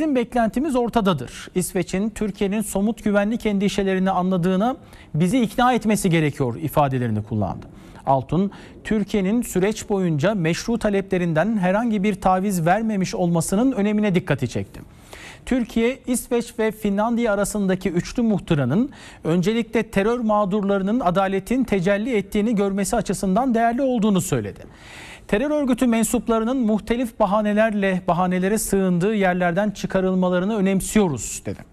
Bizim beklentimiz ortadadır. İsveç'in Türkiye'nin somut güvenlik endişelerini anladığını bizi ikna etmesi gerekiyor ifadelerini kullandı. Altun, Türkiye'nin süreç boyunca meşru taleplerinden herhangi bir taviz vermemiş olmasının önemine dikkati çekti. Türkiye, İsveç ve Finlandiya arasındaki üçlü muhtıranın öncelikle terör mağdurlarının adaletin tecelli ettiğini görmesi açısından değerli olduğunu söyledi terör örgütü mensuplarının muhtelif bahanelerle bahanelere sığındığı yerlerden çıkarılmalarını önemsiyoruz dedi.